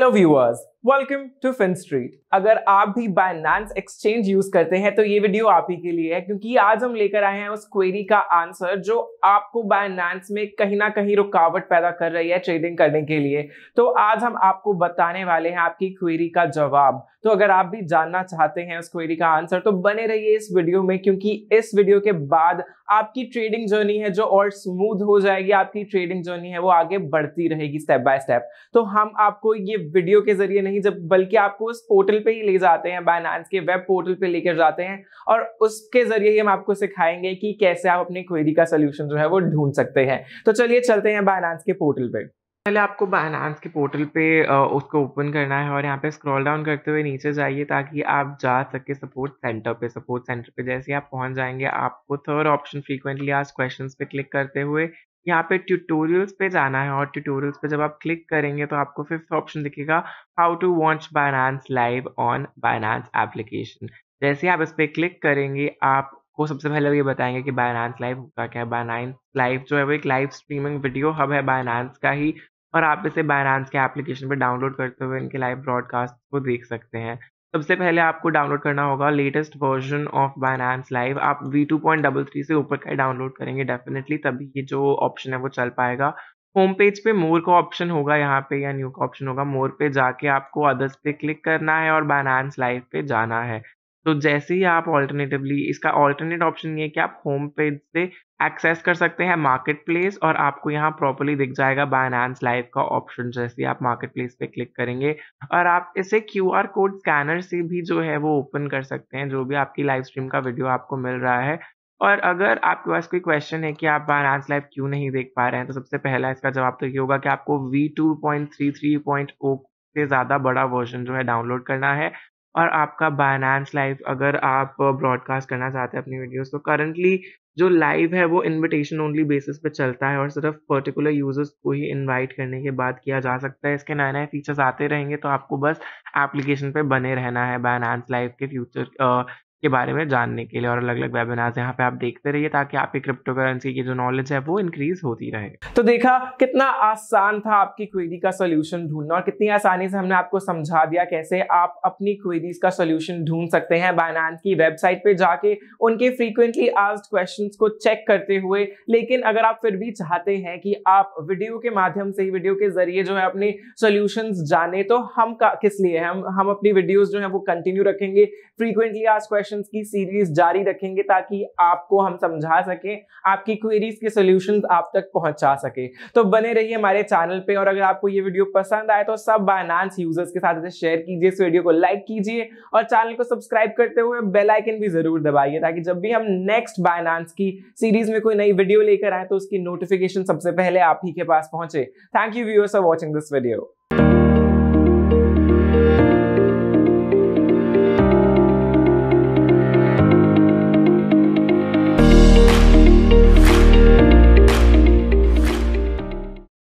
Hello viewers, welcome to fin street अगर आप भी बाइनांस एक्सचेंज यूज करते हैं तो ये वीडियो आप ही के लिए है क्योंकि आज हम लेकर आए हैं उस क्वेरी का आंसर जो आपको बाइनांस में कहीं ना कहीं रुकावट पैदा कर रही है ट्रेडिंग करने के लिए तो आज हम आपको बताने वाले हैं आपकी क्वेरी का जवाब तो अगर आप भी जानना चाहते हैं उस क्वेरी का आंसर तो बने रहिए इस वीडियो में क्योंकि इस वीडियो के बाद आपकी ट्रेडिंग जर्नी है जो और स्मूथ हो जाएगी आपकी ट्रेडिंग जर्नी है वो आगे बढ़ती रहेगी स्टेप बाय स्टेप तो हम आपको ये वीडियो के जरिए नहीं जब बल्कि आपको उस पोर्टल पे ही ले जाते हैं बाइनांस के वेब पोर्टल पे लेकर जाते हैं और उसके जरिए ही हम आपको सिखाएंगे कि कैसे आप अपनी क्वेरी का सोल्यूशन जो है वो ढूंढ सकते हैं तो चलिए चलते हैं बाइनांस के पोर्टल पर पहले आपको बाइनांस के पोर्टल पे उसको ओपन करना है और यहाँ पे स्क्रॉल डाउन करते हुए नीचे जाइए ताकि आप जा सके सपोर्ट सेंटर पे सपोर्ट सेंटर पे जैसे आप पहुंच जाएंगे आपको थर्ड ऑप्शन फ्रीक्वेंटली आज क्वेश्चंस पे क्लिक करते हुए यहाँ पे ट्यूटोरियल्स पे जाना है और ट्यूटोरियल्स पे जब आप क्लिक करेंगे तो आपको फिफ्थ ऑप्शन दिखेगा how to launch Binance live on Binance application जैसे आप इस पर क्लिक करेंगे आपको सबसे पहले ये बताएंगे कि बायनांस लाइव होता क्या है बायनांस लाइव जो है वो एक लाइव स्ट्रीमिंग वीडियो हब है बायनांस का ही और आप इसे बायनांस के एप्लीकेशन पर डाउनलोड करते हुए इनके लाइव ब्रॉडकास्ट को देख सकते हैं सबसे पहले आपको डाउनलोड करना होगा latest version of Binance live आप V two point double three से ऊपर का डाउनलोड करेंगे डेफिनेटली तभी ये जो ऑप्शन है वो चल पाएगा होम पेज पे मोर का ऑप्शन होगा यहाँ पे या न्यू का ऑप्शन होगा मोर पे जाके आपको अदर्स पे क्लिक करना है और बाइनांस लाइव पे जाना है तो जैसे ही आप ऑल्टरनेटिवली इसका ऑल्टरनेट ऑप्शन ये है कि आप होम पेज से एक्सेस कर सकते हैं मार्केट प्लेस और आपको यहाँ प्रॉपरली दिख जाएगा बाइनांस लाइव का ऑप्शन जैसे आप मार्केट प्लेस पे क्लिक करेंगे और आप इसे क्यू आर कोड स्कैनर से भी जो है वो ओपन कर सकते हैं जो भी आपकी लाइव स्ट्रीम का वीडियो आपको मिल रहा है और अगर आपके पास कोई क्वेश्चन है कि आप बाइनांस लाइव क्यों नहीं देख पा रहे हैं तो सबसे पहला इसका जवाब तो ये होगा कि आपको V two point three three point O से ज़्यादा बड़ा वर्जन जो है डाउनलोड करना है और आपका बायनांस लाइव अगर आप ब्रॉडकास्ट करना चाहते हैं अपनी वीडियोस तो करंटली जो लाइव है वो इनविटेशन ओनली बेसिस पे चलता है और सिर्फ पर्टिकुलर यूजर्स को ही इनवाइट करने के बाद किया जा सकता है इसके नए नए फीचर्स आते रहेंगे तो आपको बस एप्लीकेशन पे बने रहना है बायनांस लाइव के फ्यूचर के बारे में जानने के लिए और अलग अलग वेबिनार्स यहाँ पे आप देखते रहिए ताकि आपकी क्रिप्टो करेंसी की जो नॉलेज है वो इंक्रीज होती रहे तो देखा कितना आसान था आपकी क्वेरी का सोल्यूशन ढूंढना और कितनी आसानी से हमने आपको समझा दिया कैसे आप अपनी क्वेरीज का सोल्यूशन ढूंढ सकते हैं बायनान की वेबसाइट पर जाके उनके फ्रीक्वेंटली आस्ड क्वेश्चन को चेक करते हुए लेकिन अगर आप फिर भी चाहते हैं कि आप वीडियो के माध्यम से वीडियो के जरिए जो है अपने सोल्यूशन जाने तो हम किस लिए हम हम अपनी वीडियोज जो है वो कंटिन्यू रखेंगे फ्रीक्वेंटली आज क्वेश्चन क्वेश्चन की सीरीज जारी रखेंगे ताकि आपको हम समझा सके आपकी क्वेरीज के सोल्यूशन आप तक पहुंचा सके तो बने रहिए हमारे चैनल पे और अगर आपको ये वीडियो पसंद आए तो सब बाइनांस यूजर्स के साथ इसे शेयर कीजिए इस वीडियो को लाइक कीजिए और चैनल को सब्सक्राइब करते हुए बेल आइकन भी जरूर दबाइए ताकि जब भी हम नेक्स्ट बाइनांस की सीरीज में कोई नई वीडियो लेकर आए तो उसकी नोटिफिकेशन सबसे पहले आप ही के पास पहुंचे thank you viewers for watching this video